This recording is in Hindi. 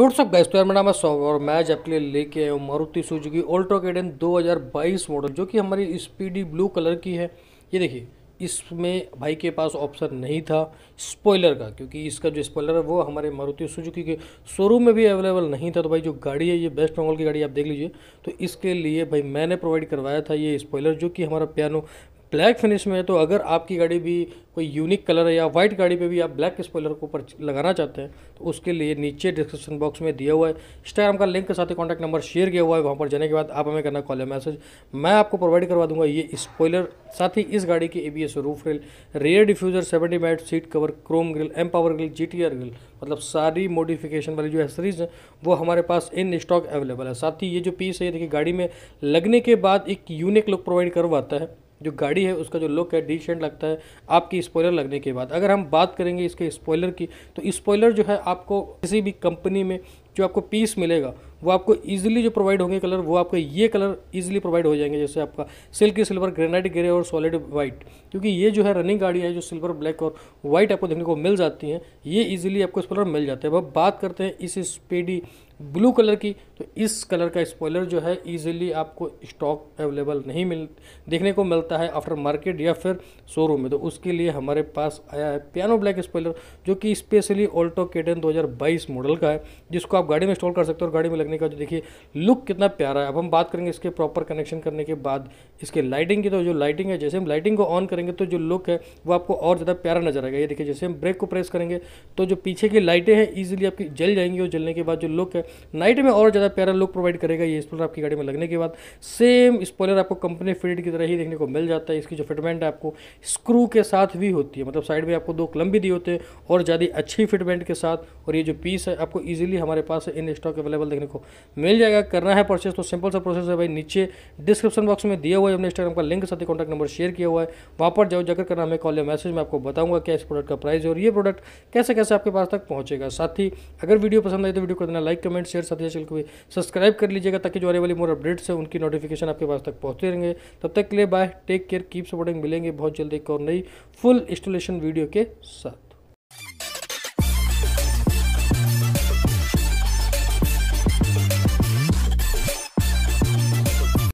व्हाट्सअप गैस तो यार मेरा नाम है सौ और मैं जब के लिए लेके आया हूँ मारुति सुजुकी ऑल्टो केडन 2022 मॉडल जो कि हमारी स्पीडी ब्लू कलर की है ये देखिए इसमें भाई के पास ऑप्शन नहीं था स्पॉइलर का क्योंकि इसका जो स्पॉइलर है वो हमारे मारुति सुजुकी के शोरूम में भी अवेलेबल नहीं था तो भाई जो गाड़ी है ये बेस्ट मॉडल की गाड़ी आप देख लीजिए तो इसके लिए भाई मैंने प्रोवाइड करवाया था ये स्पॉइलर जो कि हमारा पियानो ब्लैक फिनिश में है तो अगर आपकी गाड़ी भी कोई यूनिक कलर है या वाइट गाड़ी पे भी आप ब्लैक स्पॉयलर को पर लगाना चाहते हैं तो उसके लिए नीचे डिस्क्रिप्शन बॉक्स में दिया हुआ है इंस्टाग्राम का लिंक के साथ ही कॉन्टैक्ट नंबर शेयर किया हुआ है वहाँ पर जाने के बाद आप हमें करना कॉल या मैसेज मैं आपको प्रोवाइड करवा दूंगा ये स्पॉयलर साथ ही इस गाड़ी की A B S roof grill rear diffuser seventy mat seat cover chrome grill M power grill G T R grill मतलब सारी मॉडिफिकेशन वाली जो सीरीज हैं वो हमारे पास इन स्टॉक अवेलेबल है साथ ही ये जो पीस है ये देखिए गाड़ी में लगने के बाद एक यूनिक लुक प्रोवाइड करवाता है जो गाड़ी है उसका जो लुक है डिसेंट लगता है आपकी स्पॉयलर लगने के बाद अगर हम बात करेंगे इसके स्पॉयलर की तो स्पॉयलर जो है आपको किसी भी कंपनी में जो आपको पीस मिलेगा वो आपको ईजिली जो प्रोवाइड होंगे कलर वो आपको ये कलर ईजिली प्रोवाइड हो जाएंगे जैसे आपका सिल्क सिल्वर ग्रेनाइट ग्रे और सॉलिड वाइट क्योंकि ये जो है रनिंग गाड़ी है जो सिल्वर ब्लैक और वाइट आपको देखने को मिल जाती हैं ये ईजिली आपको स्पॉलर मिल जाते हैं अब बात करते हैं इस स्पीडी ब्लू कलर की तो इस कलर का स्पॉयलर जो है ईजिली आपको स्टॉक अवेलेबल नहीं मिल देखने को मिलता है आफ्टर मार्केट या फिर शोरूम में तो उसके लिए हमारे पास आया है पियानो ब्लैक स्पॉयलर जो कि स्पेशली ऑल्टो केटन 2022 मॉडल का है जिसको आप गाड़ी में इंस्टॉल कर सकते हो और गाड़ी में लगने का जो देखिए लुक कितना प्यारा है अब हम बात करेंगे इसके प्रॉपर कनेक्शन करने के बाद इसके लाइटिंग की तो जो लाइटिंग है जैसे हम लाइटिंग को ऑन करेंगे तो जो लुक है वो आपको और ज़्यादा प्यारा नजर आएगा ये देखिए जैसे हम ब्रेक को प्रेस करेंगे तो जो पीछे की लाइटें हैं ईजिली आपकी जल जाएंगी और जलने के बाद जो लुक है नाइट में और ज़्यादा प्यारा लुक प्रोवाइड करेगा ये स्पॉलर आपकी गाड़ी में लगने के बाद सेम स्पॉलर आपको कंपनी फिटेड की तरह ही देखने को मिल जाता है इसकी जो फिटमेंट है आपको स्क्रू के साथ भी होती है मतलब साइड में आपको दो क्लम भी दिए होते हैं और ज़्यादा अच्छी फिटमेंट के साथ और ये जो पीस है आपको ईजिली हमारे पास इन स्टॉक अवेलेबल देखने को मिल जाएगा करना है परचेस तो सिंपल सा प्रोसेस है भाई नीचे डिस्क्रिप्शन बॉक्स में दिया हुआ है हमने इंस्टाग्राम का लिंक साथ ही कॉन्टैक्ट नंबर शेयर किया हुआ है वहाँ पर जाओ जाकर करना हमें कॉल या मैसेज में आपको बताऊंगा क्या इस प्रोडक्ट का प्राइस है और ये प्रोडक्ट कैसे कैसे आपके पास तक पहुँचेगा साथ ही अगर वीडियो पसंद आए तो वीडियो को देना लाइक कमेंट कमेंट शेयर साथ ही चैनल को भी सब्सक्राइब कर लीजिएगा ताकि जो आने वाली मोर अपडेट्स हैं उनकी नोटिफिकेशन आपके पास तक पहुँचते रहेंगे तब तक के लिए bye take care keep supporting मिलेंगे बहुत जल्दी एक और नई फुल इंस्टॉलेशन वीडियो के साथ